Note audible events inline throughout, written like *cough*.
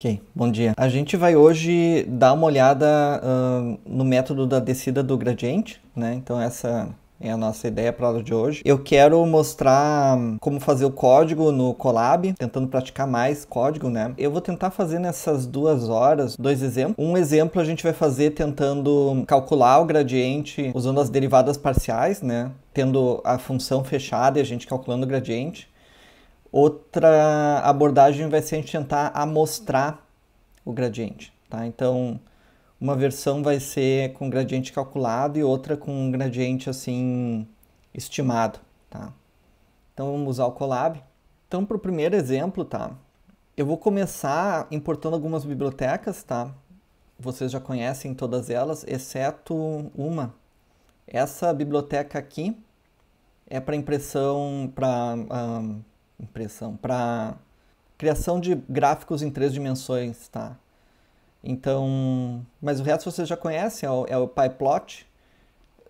Ok, bom dia. A gente vai hoje dar uma olhada uh, no método da descida do gradiente, né? Então essa é a nossa ideia para a aula de hoje. Eu quero mostrar como fazer o código no Colab, tentando praticar mais código, né? Eu vou tentar fazer nessas duas horas dois exemplos. Um exemplo a gente vai fazer tentando calcular o gradiente usando as derivadas parciais, né? Tendo a função fechada e a gente calculando o gradiente. Outra abordagem vai ser a gente tentar amostrar o gradiente. Tá? Então, uma versão vai ser com gradiente calculado e outra com gradiente assim estimado. Tá? Então, vamos usar o Colab. Então, para o primeiro exemplo, tá? eu vou começar importando algumas bibliotecas. Tá? Vocês já conhecem todas elas, exceto uma. Essa biblioteca aqui é para impressão, para... Um, ah, impressão, para criação de gráficos em três dimensões, tá? Então, mas o resto vocês já conhecem, é o, é o PyPlot.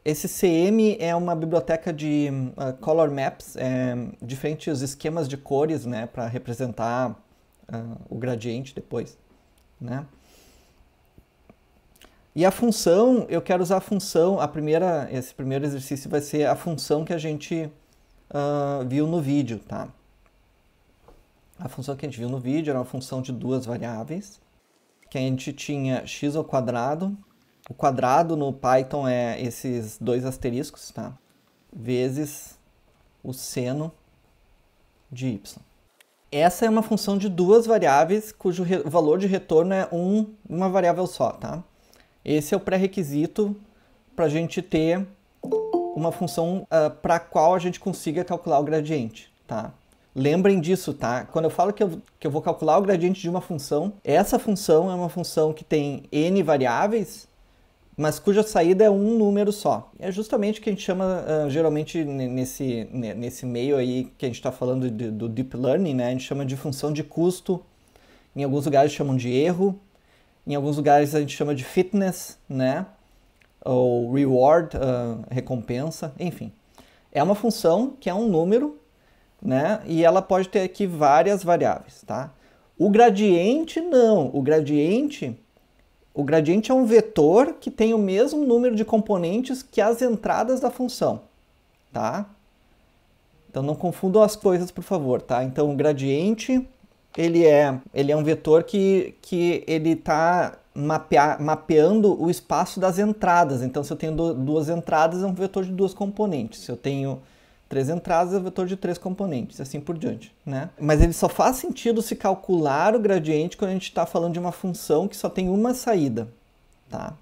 Esse CM é uma biblioteca de uh, color maps, é, diferentes esquemas de cores, né, para representar uh, o gradiente depois, né? E a função, eu quero usar a função, a primeira, esse primeiro exercício vai ser a função que a gente uh, viu no vídeo, tá? A função que a gente viu no vídeo era uma função de duas variáveis, que a gente tinha x ao quadrado. O quadrado no Python é esses dois asteriscos, tá? Vezes o seno de y. Essa é uma função de duas variáveis cujo valor de retorno é um, uma variável só, tá? Esse é o pré-requisito para a gente ter uma função uh, ah, para a qual a gente consiga calcular o gradiente, tá? Lembrem disso, tá? Quando eu falo que eu, que eu vou calcular o gradiente de uma função, essa função é uma função que tem n variáveis, mas cuja saída é um número só. É justamente o que a gente chama, uh, geralmente, nesse, nesse meio aí que a gente está falando de, do deep learning, né? A gente chama de função de custo, em alguns lugares chamam de erro, em alguns lugares a gente chama de fitness, né? Ou reward, uh, recompensa, enfim. É uma função que é um número né? E ela pode ter aqui várias variáveis, tá? O gradiente não, o gradiente o gradiente é um vetor que tem o mesmo número de componentes que as entradas da função, tá? Então não confundam as coisas, por favor, tá? Então o gradiente ele é, ele é um vetor que, que ele está mapeando o espaço das entradas. Então, se eu tenho duas entradas, é um vetor de duas componentes. Se eu tenho três entradas é vetor de três componentes, assim por diante, né? Mas ele só faz sentido se calcular o gradiente quando a gente está falando de uma função que só tem uma saída, tá?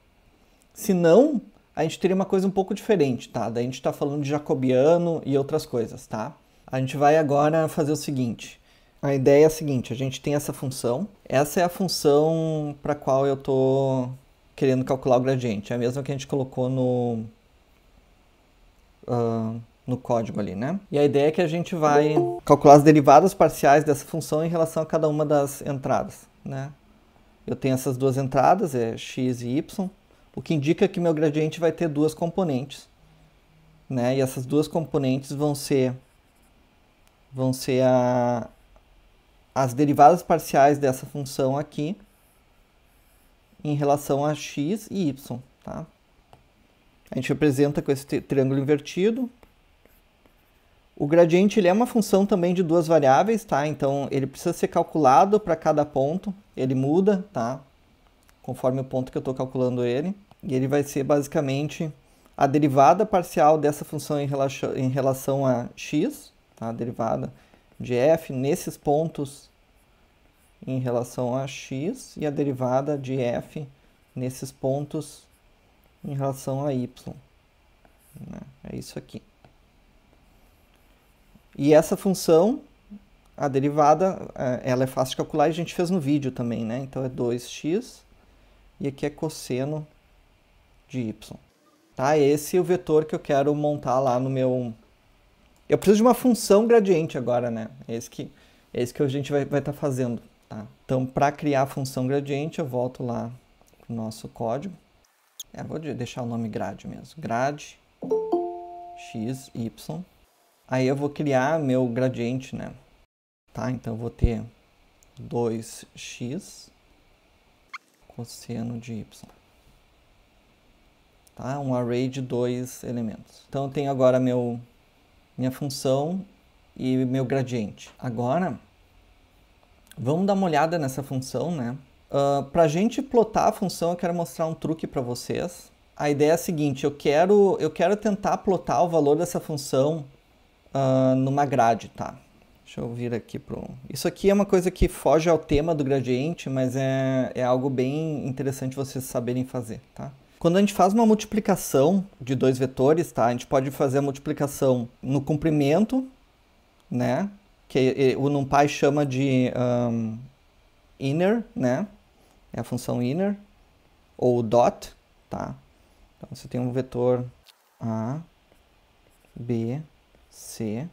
Se não, a gente teria uma coisa um pouco diferente, tá? Daí a gente está falando de jacobiano e outras coisas, tá? A gente vai agora fazer o seguinte. A ideia é a seguinte, a gente tem essa função. Essa é a função para qual eu estou querendo calcular o gradiente. É a mesma que a gente colocou no... Uh, no código ali, né? E a ideia é que a gente vai calcular as derivadas parciais dessa função em relação a cada uma das entradas, né? Eu tenho essas duas entradas, é x e y, o que indica que meu gradiente vai ter duas componentes, né? E essas duas componentes vão ser vão ser a, as derivadas parciais dessa função aqui em relação a x e y, tá? A gente representa com esse triângulo invertido, o gradiente ele é uma função também de duas variáveis, tá? Então ele precisa ser calculado para cada ponto, ele muda, tá? Conforme o ponto que eu estou calculando ele. E ele vai ser basicamente a derivada parcial dessa função em relação, em relação a x, tá? A derivada de f nesses pontos em relação a x e a derivada de f nesses pontos em relação a y. Né? É isso aqui. E essa função, a derivada, é, ela é fácil de calcular e a gente fez no vídeo também, né? Então é 2x e aqui é cosseno de y. Tá? É esse é o vetor que eu quero montar lá no meu... Eu preciso de uma função gradiente agora, né? É isso que, é que a gente vai estar vai tá fazendo. Tá? Então, para criar a função gradiente, eu volto lá no nosso código. É, vou deixar o nome grade mesmo. Grade x, y aí eu vou criar meu gradiente, né? Tá? Então eu vou ter 2x cosseno de y. Tá? Um array de dois elementos. Então eu tenho agora meu, minha função e meu gradiente. Agora, vamos dar uma olhada nessa função, né? Uh, ah, para a gente plotar a função, eu quero mostrar um truque para vocês. A ideia é a seguinte, eu quero, eu quero tentar plotar o valor dessa função ah, numa grade, tá? Deixa eu vir aqui para Isso aqui é uma coisa que foge ao tema do gradiente, mas é, é algo bem interessante vocês saberem fazer, tá? Quando a gente faz uma multiplicação de dois vetores, tá? A gente pode fazer a multiplicação no comprimento, né? Que é, é, o NumPy chama de um, inner, né? É a função inner, ou dot, tá? Então você tem um vetor A, B, C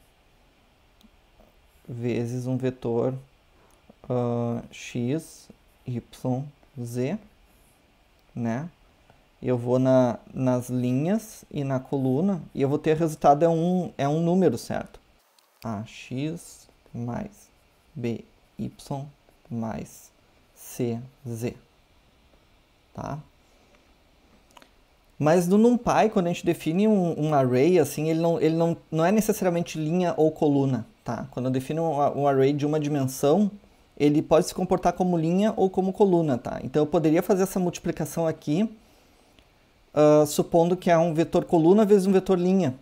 vezes um vetor uh, x, y, z, né? Eu vou na, nas linhas e na coluna e eu vou ter resultado é um, é um número, certo? AX mais BY mais CZ, tá? Mas no NumPy, quando a gente define um, um, array, assim, ele, não, ele não, não é necessariamente linha ou coluna, tá? Quando eu defino um, um, array de uma dimensão, ele pode se comportar como linha ou como coluna, tá? Então eu poderia fazer essa multiplicação aqui, uh, supondo que é um vetor coluna vezes um vetor linha,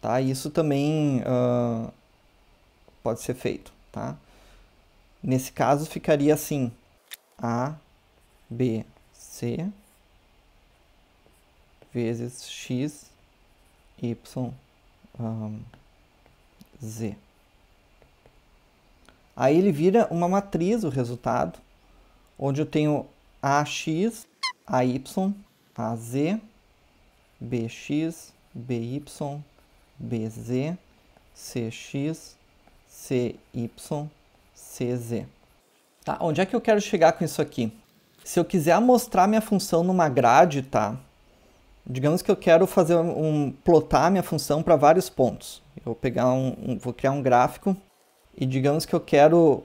tá? Isso também uh, pode ser feito, tá? Nesse caso ficaria assim, A, B, C, vezes x, y, um, z. Aí ele vira uma matriz, o resultado, onde eu tenho AX, AY, AZ, BX, BY, BZ, CX, CY, CZ. Tá, onde é que eu quero chegar com isso aqui? Se eu quiser mostrar minha função numa grade, tá? digamos que eu quero fazer um plotar minha função para vários pontos. Eu vou pegar um, um, vou criar um gráfico e digamos que eu quero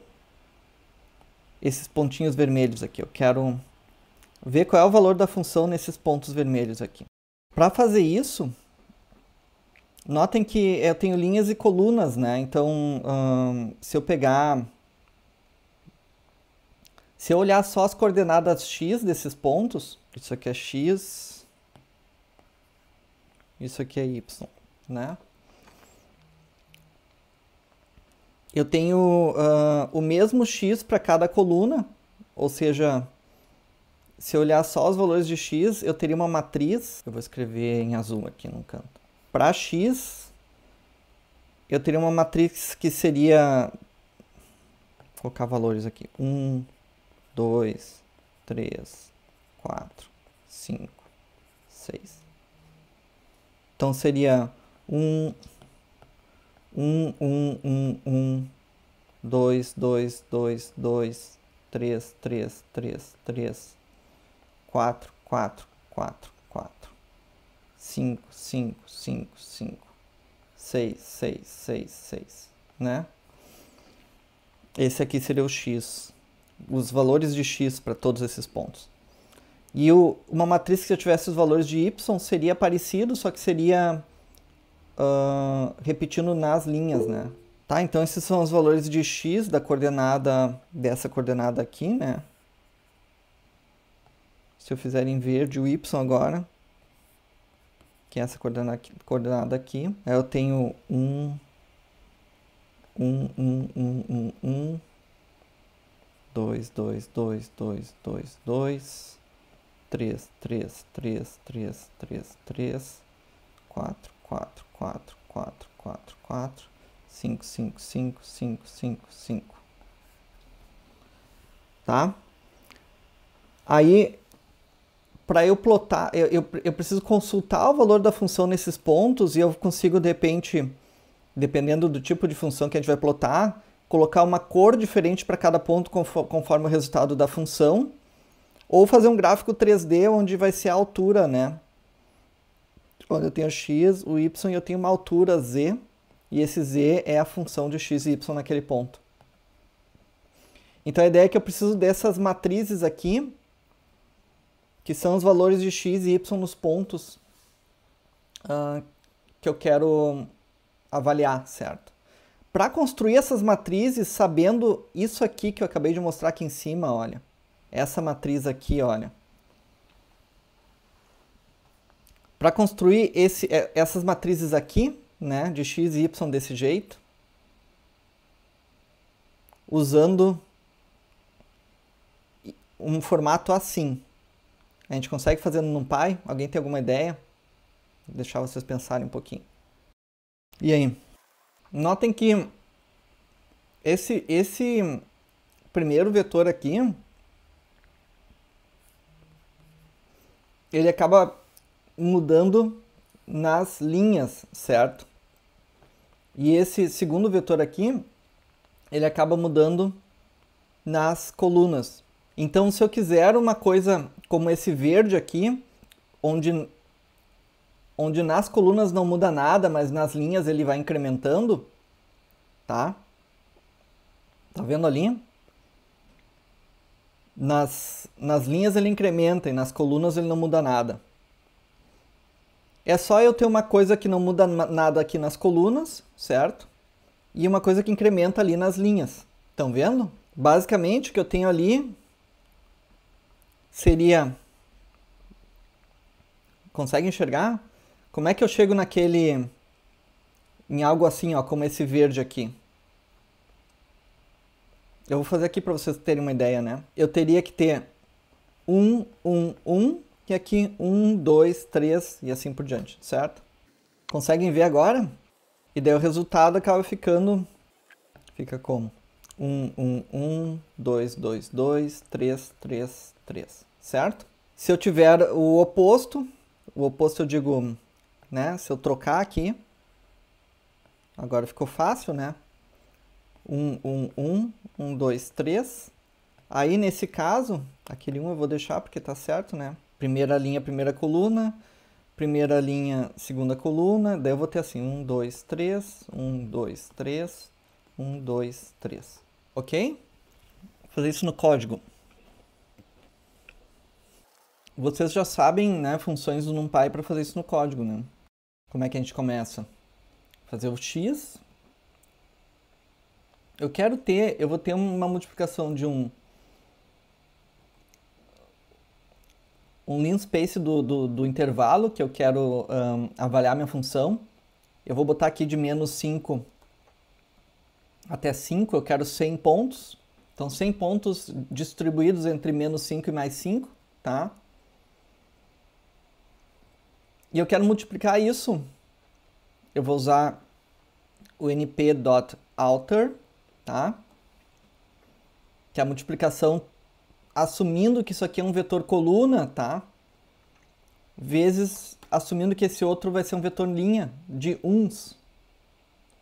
esses pontinhos vermelhos aqui. Eu quero ver qual é o valor da função nesses pontos vermelhos aqui. Para fazer isso, notem que eu tenho linhas e colunas, né? Então, hum, se eu pegar se eu olhar só as coordenadas x desses pontos, isso aqui é x, isso aqui é Y, né? Eu tenho uh, o mesmo X para cada coluna, ou seja, se eu olhar só os valores de X, eu teria uma matriz, eu vou escrever em azul aqui no canto. Para X, eu teria uma matriz que seria, vou colocar valores aqui, 1, 2, 3, 4, 5, 6. Então seria 1, 1, 1, 1, 1, 2, 2, 2, 2, 3, 3, 3, 3, 4, 4, 4, 4, 5, 5, 5, 5, 6, 6, 6, 6, né? Esse aqui seria o x, os valores de x para todos esses pontos. E o, uma matriz que eu tivesse os valores de y seria parecido, só que seria uh, repetindo nas linhas, né? Tá, então esses são os valores de x da coordenada, dessa coordenada aqui, né? Se eu fizer em verde o y agora, que é essa coordenada aqui, coordenada aqui eu tenho 1, 1, 1, 1, 1, 1, 2, 2, 2, 2, 2, 2, três três três três três três quatro quatro quatro quatro quatro quatro cinco cinco cinco cinco cinco cinco Tá? Aí, para eu plotar, eu, eu, eu, preciso consultar o valor da função nesses pontos e eu consigo, de repente, dependendo do tipo de função que a gente vai plotar, colocar uma cor diferente para cada ponto conforme o resultado da função ou fazer um gráfico 3D onde vai ser a altura, né? Onde eu tenho x, o y e eu tenho uma altura z. E esse z é a função de x e y naquele ponto. Então a ideia é que eu preciso dessas matrizes aqui, que são os valores de x e y nos pontos uh, que eu quero avaliar, certo? Para construir essas matrizes, sabendo isso aqui que eu acabei de mostrar aqui em cima, olha essa matriz aqui, olha. Para construir esse, é, essas matrizes aqui, né, de x e y desse jeito, usando um formato assim. A gente consegue fazer no NumPy? Alguém tem alguma ideia? Vou deixar vocês pensarem um pouquinho. E aí? Notem que esse, esse primeiro vetor aqui, ele acaba mudando nas linhas, certo? E esse segundo vetor aqui, ele acaba mudando nas colunas. Então, se eu quiser uma coisa como esse verde aqui, onde, onde nas colunas não muda nada, mas nas linhas ele vai incrementando, tá? Tá vendo ali? Nas, nas linhas ele incrementa e nas colunas ele não muda nada. É só eu ter uma coisa que não muda nada aqui nas colunas, certo? E uma coisa que incrementa ali nas linhas. Estão vendo? Basicamente o que eu tenho ali seria. Consegue enxergar? Como é que eu chego naquele. em algo assim, ó, como esse verde aqui? Eu vou fazer aqui para vocês terem uma ideia, né? Eu teria que ter um, um, um, e aqui um, dois, três, e assim por diante, certo? Conseguem ver agora? E daí o resultado acaba ficando... Fica como? Um, um, um, dois, dois, dois, três, três, três, certo? Se eu tiver o oposto, o oposto eu digo, né? Se eu trocar aqui, agora ficou fácil, né? 1, 1, 1, 1, 2, 3. Aí, nesse caso, aquele 1 eu vou deixar porque tá certo, né? Primeira linha, primeira coluna, primeira linha, segunda coluna. Daí eu vou ter assim, 1, 2, 3, 1, 2, 3, 1, 2, 3. Ok? Vou fazer isso no código. Vocês já sabem, né, funções do NumPy para fazer isso no código, né? Como é que a gente começa? Fazer o x, eu quero ter, eu vou ter uma multiplicação de um um lean space do, do, do intervalo que eu quero um, avaliar minha função. Eu vou botar aqui de menos 5 até 5, eu quero 100 pontos. Então 100 pontos distribuídos entre menos 5 e mais 5, tá? E eu quero multiplicar isso. Eu vou usar o np.alter tá? Que é a multiplicação, assumindo que isso aqui é um vetor coluna, tá? Vezes, assumindo que esse outro vai ser um vetor linha de uns,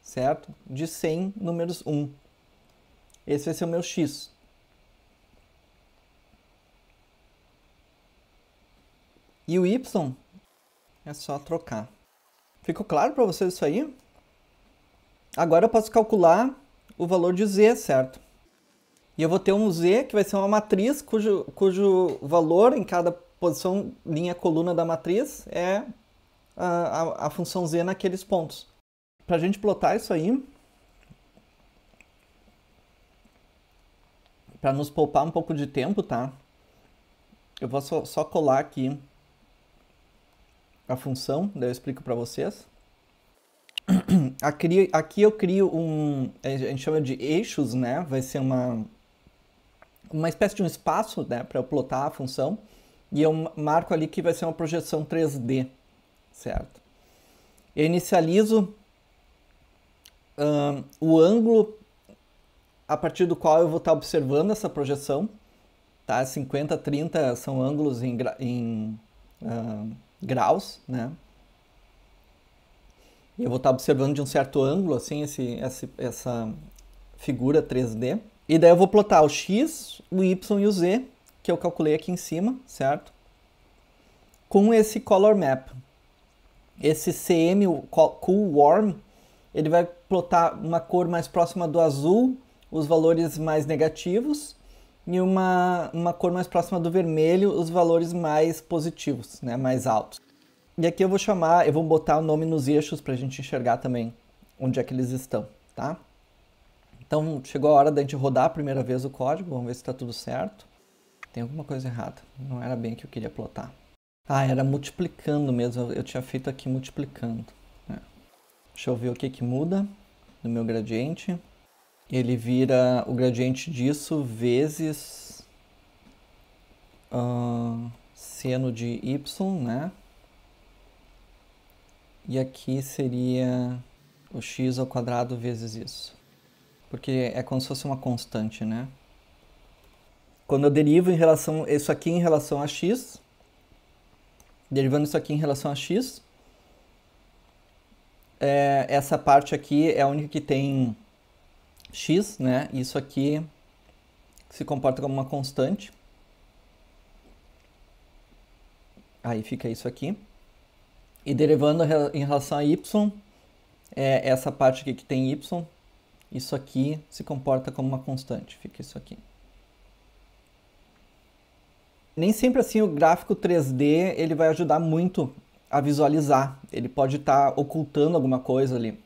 certo? De 100 números 1. Esse vai ser o meu x. E o y é só trocar. Ficou claro para vocês isso aí? Agora eu posso calcular o valor de Z, certo? E eu vou ter um Z que vai ser uma matriz cujo, cujo valor em cada posição, linha, coluna da matriz é a, a, a função Z naqueles pontos. Para a gente plotar isso aí, para nos poupar um pouco de tempo, tá? Eu vou só, só colar aqui a função, daí eu explico para vocês aqui, *clears throat* aqui eu crio um. A gente chama de eixos, né? Vai ser uma, uma espécie de um espaço né? para eu plotar a função. E eu marco ali que vai ser uma projeção 3D, certo? Eu inicializo o ângulo a partir do qual eu vou estar tá observando essa projeção. Tá? 50, 30 são ângulos em, gra em uh, graus, né? E eu vou estar observando de um certo ângulo, assim, esse, essa, essa figura 3D. E daí eu vou plotar o X, o Y e o Z, que eu calculei aqui em cima, certo? Com esse color map. Esse CM Cool Warm, ele vai plotar uma cor mais próxima do azul, os valores mais negativos, e uma, uma cor mais próxima do vermelho, os valores mais positivos, né, mais altos. E aqui eu vou chamar, eu vou botar o nome nos eixos para a gente enxergar também onde é que eles estão, tá? Então chegou a hora da gente rodar a primeira vez o código, vamos ver se está tudo certo. Tem alguma coisa errada, não era bem o que eu queria plotar. Ah, era multiplicando mesmo, eu tinha feito aqui multiplicando. Né? Deixa eu ver o que que muda no meu gradiente. Ele vira o gradiente disso vezes uh, seno de y, né? E aqui seria o x ao quadrado vezes isso. Porque é como se fosse uma constante, né? Quando eu derivo em relação isso aqui em relação a x, derivando isso aqui em relação a x, é, essa parte aqui é a única que tem x, né? Isso aqui se comporta como uma constante. Aí fica isso aqui. E derivando em relação a y, é essa parte aqui que tem y, isso aqui se comporta como uma constante, fica isso aqui. Nem sempre assim o gráfico 3D ele vai ajudar muito a visualizar, ele pode estar tá ocultando alguma coisa ali.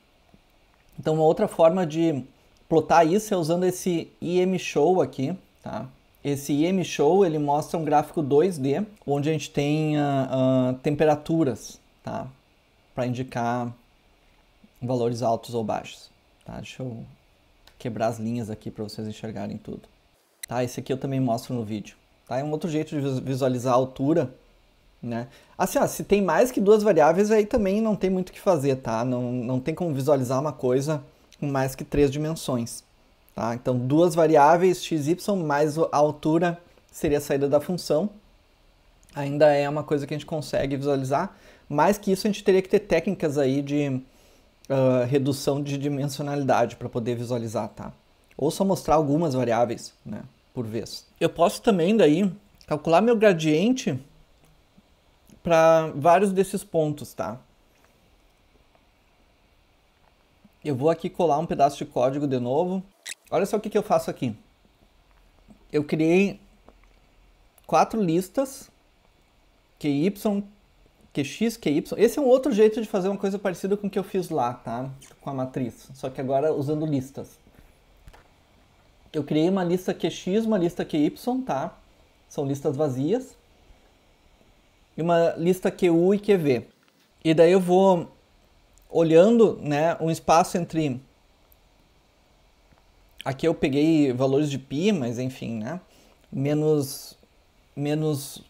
Então uma outra forma de plotar isso é usando esse IM Show aqui, tá? Esse IM Show ele mostra um gráfico 2D onde a gente tem uh, uh, temperaturas, tá? Para indicar valores altos ou baixos, tá? Deixa eu quebrar as linhas aqui para vocês enxergarem tudo. Tá? Esse aqui eu também mostro no vídeo. Tá? É um outro jeito de visualizar a altura, né? Assim, ó, se tem mais que duas variáveis, aí também não tem muito o que fazer, tá? Não, não tem como visualizar uma coisa com mais que três dimensões, tá? Então, duas variáveis, x, y, mais a altura seria a saída da função. Ainda é uma coisa que a gente consegue visualizar, mais que isso, a gente teria que ter técnicas aí de uh, redução de dimensionalidade para poder visualizar, tá? Ou só mostrar algumas variáveis, né, por vez. Eu posso também daí calcular meu gradiente para vários desses pontos, tá? Eu vou aqui colar um pedaço de código de novo. Olha só o que, que eu faço aqui. Eu criei quatro listas, que y, que x, que y... Esse é um outro jeito de fazer uma coisa parecida com o que eu fiz lá, tá? Com a matriz. Só que agora usando listas. Eu criei uma lista QX, uma lista QY, tá? São listas vazias. E uma lista QU e QV. E daí eu vou olhando, né, um espaço entre... Aqui eu peguei valores de π, mas enfim, né? Menos, menos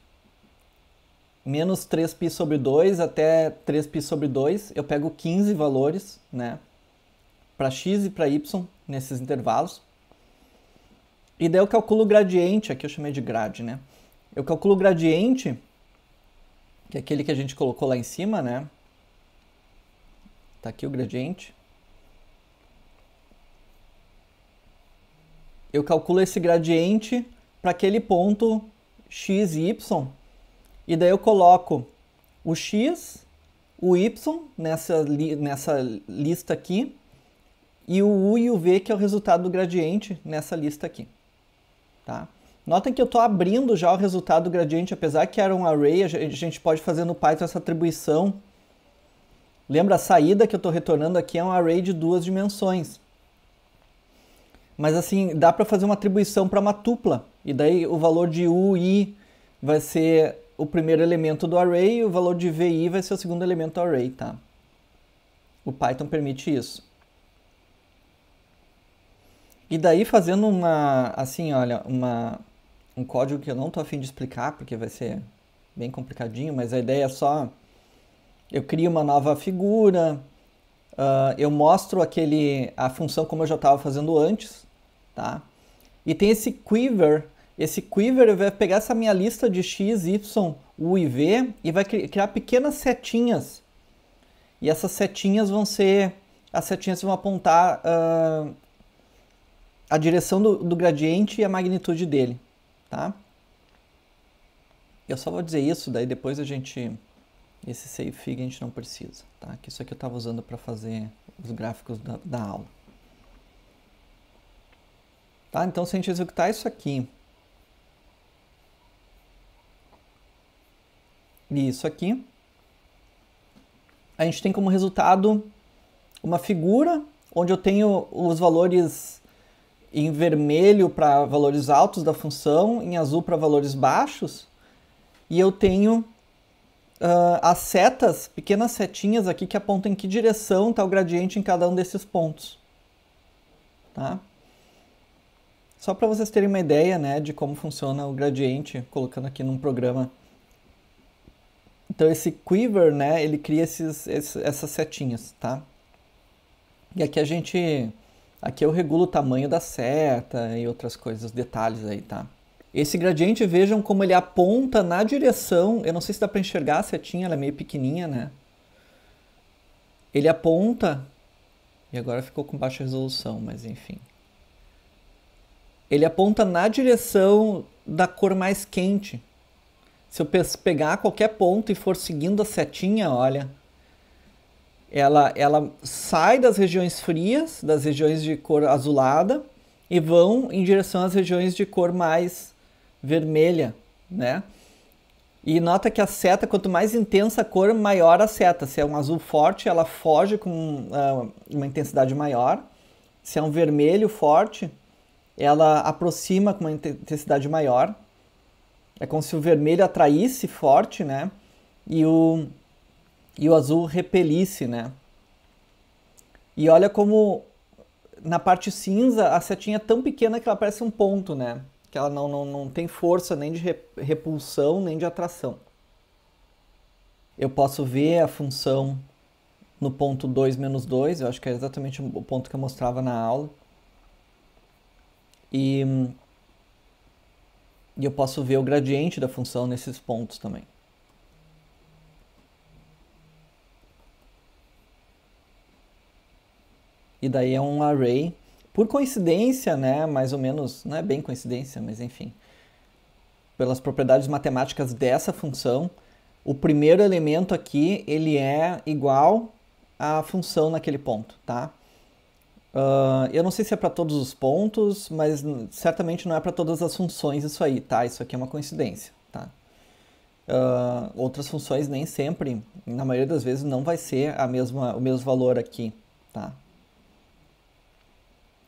menos 3π sobre 2 até 3π sobre 2, eu pego 15 valores, né? Para x e para y nesses intervalos. E daí eu calculo o gradiente, aqui eu chamei de grade, né? Eu calculo o gradiente, que é aquele que a gente colocou lá em cima, né? Tá aqui o gradiente. Eu calculo esse gradiente para aquele ponto x e y e daí eu coloco o x, o y nessa, li nessa lista aqui, e o u e o v, que é o resultado do gradiente, nessa lista aqui. Tá? Notem que eu estou abrindo já o resultado do gradiente, apesar que era um array, a gente pode fazer no Python essa atribuição. Lembra, a saída que eu estou retornando aqui é um array de duas dimensões. Mas assim, dá para fazer uma atribuição para uma tupla. E daí o valor de u, i vai ser o primeiro elemento do array e o valor de vi vai ser o segundo elemento do array, tá? O Python permite isso. E daí fazendo uma, assim, olha, uma, um código que eu não tô afim de explicar, porque vai ser bem complicadinho, mas a ideia é só, eu crio uma nova figura, uh, eu mostro aquele, a função como eu já estava fazendo antes, tá? E tem esse quiver esse quiver vai pegar essa minha lista de x, y, u e v e vai criar pequenas setinhas. E essas setinhas vão ser... As setinhas vão apontar uh, a direção do, do gradiente e a magnitude dele, tá? Eu só vou dizer isso, daí depois a gente... Esse save fig a gente não precisa, tá? Que isso aqui eu estava usando para fazer os gráficos da, da aula. Tá? Então, se a gente executar isso aqui e isso aqui, a gente tem como resultado uma figura onde eu tenho os valores em vermelho para valores altos da função, em azul para valores baixos, e eu tenho uh, as setas, pequenas setinhas aqui que apontam em que direção está o gradiente em cada um desses pontos. Tá? Só para vocês terem uma ideia né, de como funciona o gradiente, colocando aqui num programa então esse quiver, né, ele cria esses, esses, essas setinhas, tá? E aqui a gente, aqui eu regulo o tamanho da seta e outras coisas, detalhes aí, tá? Esse gradiente, vejam como ele aponta na direção, eu não sei se dá para enxergar a setinha, ela é meio pequenininha, né? Ele aponta, e agora ficou com baixa resolução, mas enfim. Ele aponta na direção da cor mais quente, se eu pegar qualquer ponto e for seguindo a setinha, olha, ela, ela sai das regiões frias, das regiões de cor azulada, e vão em direção às regiões de cor mais vermelha, né? E nota que a seta, quanto mais intensa a cor, maior a seta. Se é um azul forte, ela foge com uh, uma intensidade maior. Se é um vermelho forte, ela aproxima com uma intensidade maior. É como se o vermelho atraísse forte, né? E o, e o azul repelisse, né? E olha como na parte cinza a setinha é tão pequena que ela parece um ponto, né? Que ela não, não, não tem força nem de repulsão, nem de atração. Eu posso ver a função no ponto 2 menos 2, eu acho que é exatamente o ponto que eu mostrava na aula. E e eu posso ver o gradiente da função nesses pontos também. E daí é um array. Por coincidência, né, mais ou menos, não é bem coincidência, mas enfim. Pelas propriedades matemáticas dessa função, o primeiro elemento aqui, ele é igual à função naquele ponto, tá? Uh, eu não sei se é para todos os pontos, mas certamente não é para todas as funções isso aí, tá? Isso aqui é uma coincidência, tá? Uh, outras funções nem sempre, na maioria das vezes, não vai ser a mesma, o mesmo valor aqui, tá?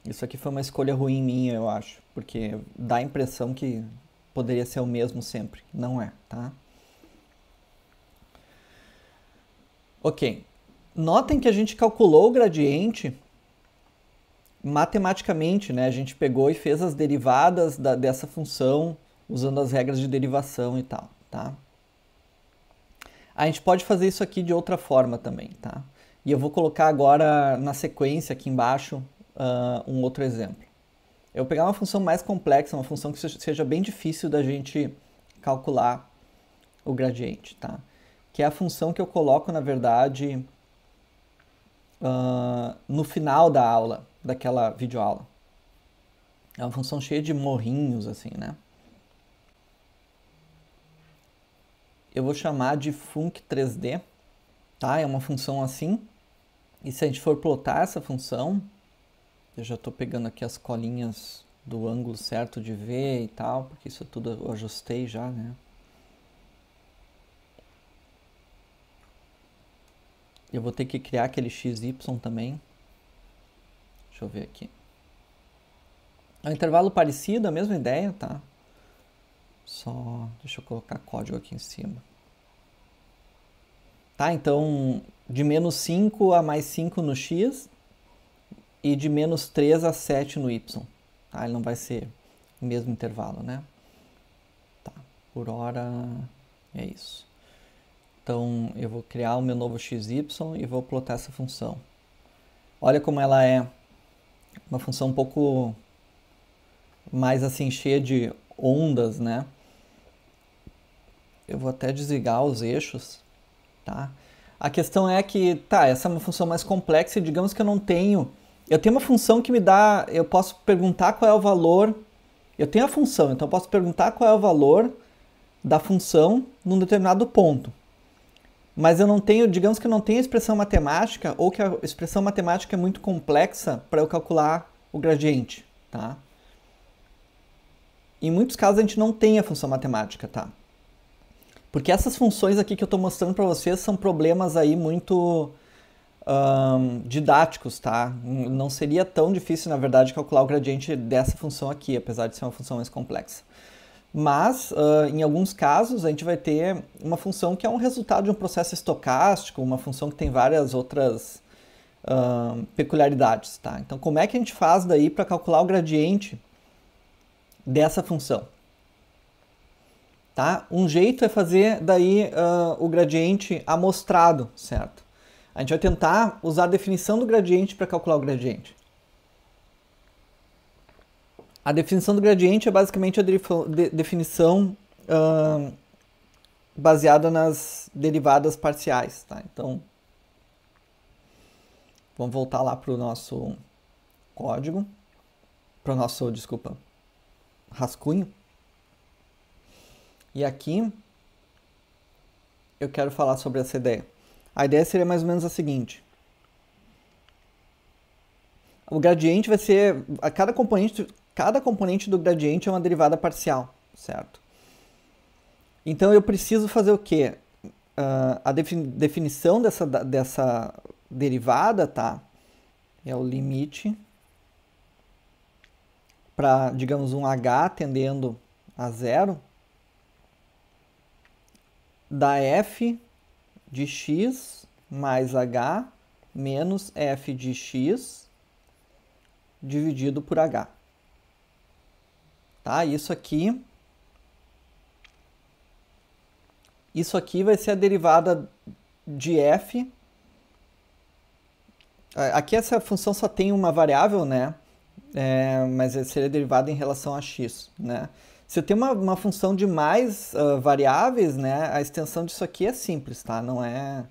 Isso aqui foi uma escolha ruim minha, eu acho, porque dá a impressão que poderia ser o mesmo sempre, não é, tá? Ok, notem que a gente calculou o gradiente matematicamente, né? A gente pegou e fez as derivadas da, dessa função usando as regras de derivação e tal, tá? A gente pode fazer isso aqui de outra forma também, tá? E eu vou colocar agora na sequência aqui embaixo uh, um outro exemplo. Eu vou pegar uma função mais complexa, uma função que seja bem difícil da gente calcular o gradiente, tá? Que é a função que eu coloco, na verdade, uh, no final da aula, daquela videoaula. É uma função cheia de morrinhos, assim, né? Eu vou chamar de func3d, tá? É uma função assim. E se a gente for plotar essa função, eu já estou pegando aqui as colinhas do ângulo certo de ver e tal, porque isso tudo eu ajustei já, né? Eu vou ter que criar aquele XY também. Deixa eu ver aqui. É um intervalo parecido, a mesma ideia, tá? Só deixa eu colocar código aqui em cima. Tá, então de menos 5 a mais 5 no x e de menos 3 a 7 no y. Tá? Ele não vai ser o mesmo intervalo, né? Tá, por hora é isso. Então eu vou criar o meu novo xy e vou plotar essa função. Olha como ela é uma função um pouco mais assim cheia de ondas, né? Eu vou até desligar os eixos, tá? A questão é que, tá, essa é uma função mais complexa e digamos que eu não tenho... Eu tenho uma função que me dá... Eu posso perguntar qual é o valor... Eu tenho a função, então eu posso perguntar qual é o valor da função num determinado ponto mas eu não tenho, digamos que eu não tenho expressão matemática ou que a expressão matemática é muito complexa para eu calcular o gradiente, tá? Em muitos casos a gente não tem a função matemática, tá? Porque essas funções aqui que eu estou mostrando para vocês são problemas aí muito um, didáticos, tá? Não seria tão difícil, na verdade, calcular o gradiente dessa função aqui, apesar de ser uma função mais complexa mas uh, em alguns casos a gente vai ter uma função que é um resultado de um processo estocástico, uma função que tem várias outras uh, peculiaridades. Tá? Então, como é que a gente faz daí para calcular o gradiente dessa função? Tá? Um jeito é fazer daí uh, o gradiente amostrado, certo? A gente vai tentar usar a definição do gradiente para calcular o gradiente. A definição do gradiente é basicamente a de, definição uh, baseada nas derivadas parciais. Tá? Então, vamos voltar lá para o nosso código, para o nosso, desculpa, rascunho. E aqui eu quero falar sobre essa ideia. A ideia seria mais ou menos a seguinte. O gradiente vai ser. A cada componente Cada componente do gradiente é uma derivada parcial, certo? Então eu preciso fazer o quê? Uh, a defini definição dessa, dessa derivada, tá? É o limite para, digamos, um h tendendo a zero da f de x mais h menos f de x dividido por h. Tá? Isso aqui Isso aqui vai ser a derivada de f. Aqui essa função só tem uma variável, né? É, mas seria derivada em relação a x, né? Se eu tenho uma, uma função de mais uh, variáveis, né? A extensão disso aqui é simples, tá? Não é...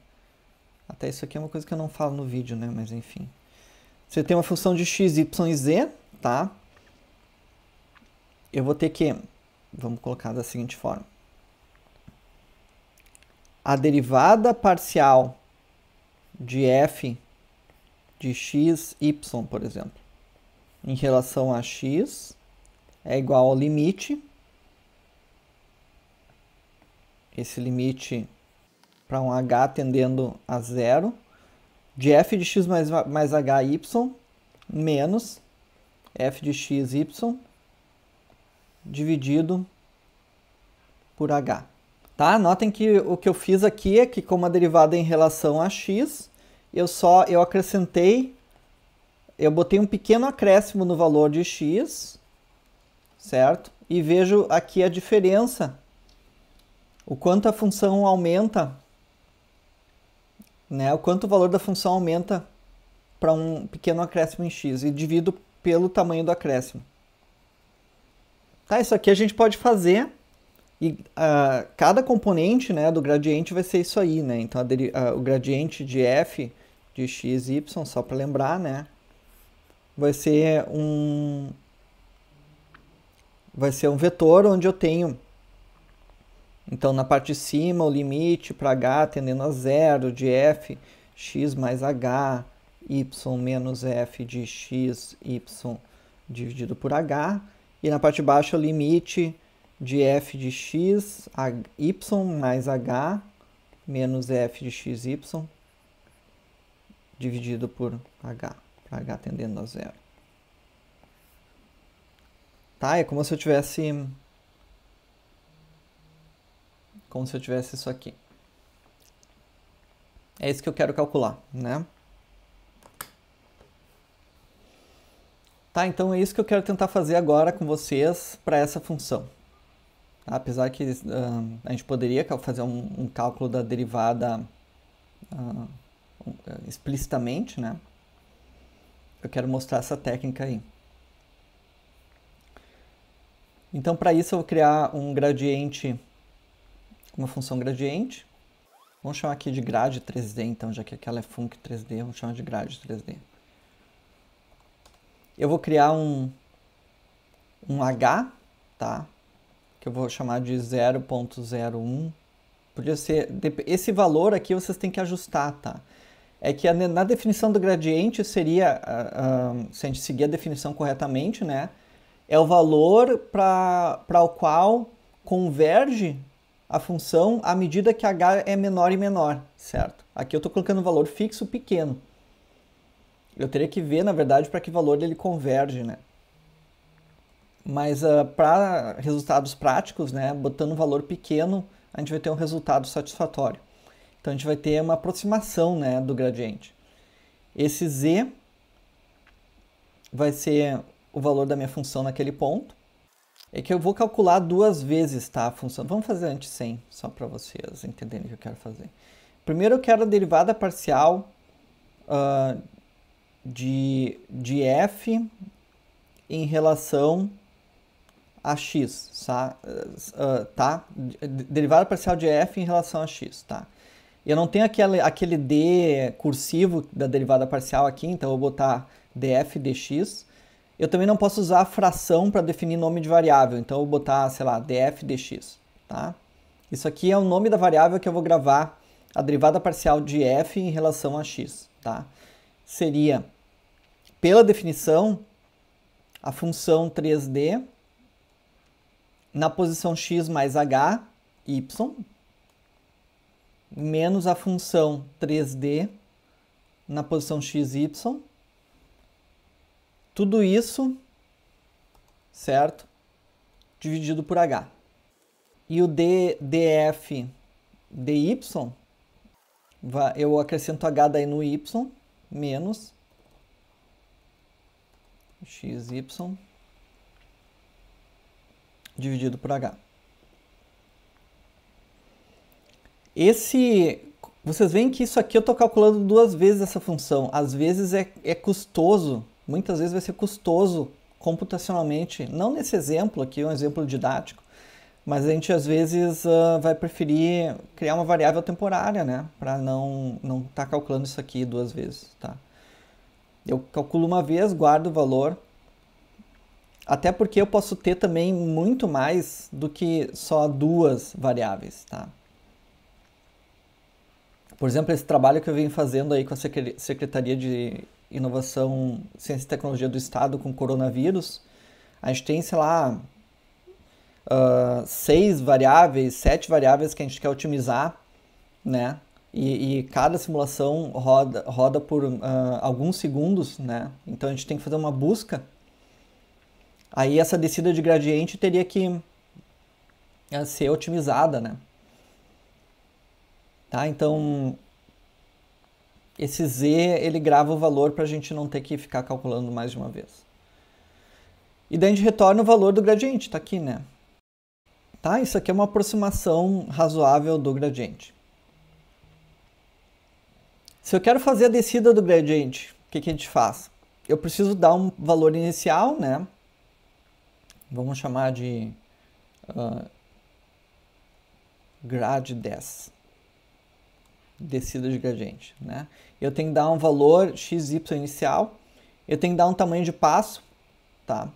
Até isso aqui é uma coisa que eu não falo no vídeo, né? Mas enfim. Se eu tenho uma função de x, y e z, tá? eu vou ter que, vamos colocar da seguinte forma, a derivada parcial de f de x, y, por exemplo, em relação a x é igual ao limite, esse limite para um h tendendo a zero, de f de x mais, mais hy menos f de x, y dividido por h. Tá? Notem que o que eu fiz aqui é que como a derivada é em relação a x, eu só eu acrescentei, eu botei um pequeno acréscimo no valor de x, certo? E vejo aqui a diferença, o quanto a função aumenta, né? o quanto o valor da função aumenta para um pequeno acréscimo em x, e divido pelo tamanho do acréscimo tá, isso aqui a gente pode fazer e uh, cada componente né, do gradiente vai ser isso aí, né? Então, uh, o gradiente de f de x e y, só para lembrar, né? Vai ser um vai ser um vetor onde eu tenho então na parte de cima o limite para h tendendo a zero de f x mais h y menos f de x y dividido por h e na parte de baixo, o limite de f de x, y mais h, menos f de x, y, dividido por h, para h tendendo a zero. Tá? É como se eu tivesse... Como se eu tivesse isso aqui. É isso que eu quero calcular, né? Tá, então é isso que eu quero tentar fazer agora com vocês para essa função. Apesar que uh, a gente poderia fazer um, um cálculo da derivada uh, explicitamente, né? Eu quero mostrar essa técnica aí. Então, para isso, eu vou criar um gradiente, uma função gradiente. Vamos chamar aqui de grade 3D, então, já que aquela é func 3D, vamos chamar de grade 3D eu vou criar um, um H, tá? Que eu vou chamar de 0.01. Podia ser. Esse valor aqui vocês têm que ajustar, tá? É que a, na definição do gradiente seria, uh, uh, se a gente seguir a definição corretamente, né? É o valor para o qual converge a função à medida que h é menor e menor, certo? Aqui eu estou colocando um valor fixo pequeno. Eu teria que ver, na verdade, para que valor ele converge, né? Mas uh, ah, para resultados práticos, né, botando um valor pequeno, a gente vai ter um resultado satisfatório. Então a gente vai ter uma aproximação né, do gradiente. Esse z vai ser o valor da minha função naquele ponto. É que eu vou calcular duas vezes tá, a função. Vamos fazer antes sem, só para vocês entenderem o que eu quero fazer. Primeiro eu quero a derivada parcial uh, de, de f em relação a x, eh, eh, tá? Derivada parcial de f em relação a x, tá? Eu não tenho aquele, aquele d cursivo da derivada parcial aqui, então eu vou botar df dx. Eu também não posso usar a fração para definir nome de variável, então eu vou botar, sei lá, df dx, tá? Isso aqui é o nome da variável que eu vou gravar a derivada parcial de f em relação a x, tá? Seria pela definição, a função 3D na posição x mais h, y, menos a função 3D na posição x, y. Tudo isso, certo? Dividido por h. E o d, df, dy, eu acrescento h daí no y, menos xy dividido por h. Esse, vocês veem que isso aqui eu estou calculando duas vezes essa função. Às vezes é, é custoso, muitas vezes vai ser custoso computacionalmente, não nesse exemplo aqui, é um exemplo didático, mas a gente às vezes uh, vai preferir criar uma variável temporária, né? Para não estar não tá calculando isso aqui duas vezes, tá? Eu calculo uma vez, guardo o valor. Até porque eu posso ter também muito mais do que só duas variáveis, tá? Por exemplo, esse trabalho que eu venho fazendo aí com a Secretaria de Inovação, Ciência e Tecnologia do Estado com o coronavírus, a gente tem, sei lá, uh, seis variáveis, sete variáveis que a gente quer otimizar, né? E, e, cada simulação roda, roda por uh, alguns segundos, né? Então a gente tem que fazer uma busca. Aí essa descida de gradiente teria que ah, ser otimizada, né? Tá? Então esse Z ele grava o valor para a gente não ter que ficar calculando mais de uma vez. E daí a gente retorna o valor do gradiente, tá aqui, né? Tá? Isso aqui é uma aproximação razoável do gradiente. Se eu quero fazer a descida do gradiente, o que, que a gente faz? Eu preciso dar um valor inicial, né? Vamos chamar de uh, ah, grad 10. Descida de gradiente, né? Eu tenho que dar um valor xy inicial. Eu tenho que dar um tamanho de passo, tá?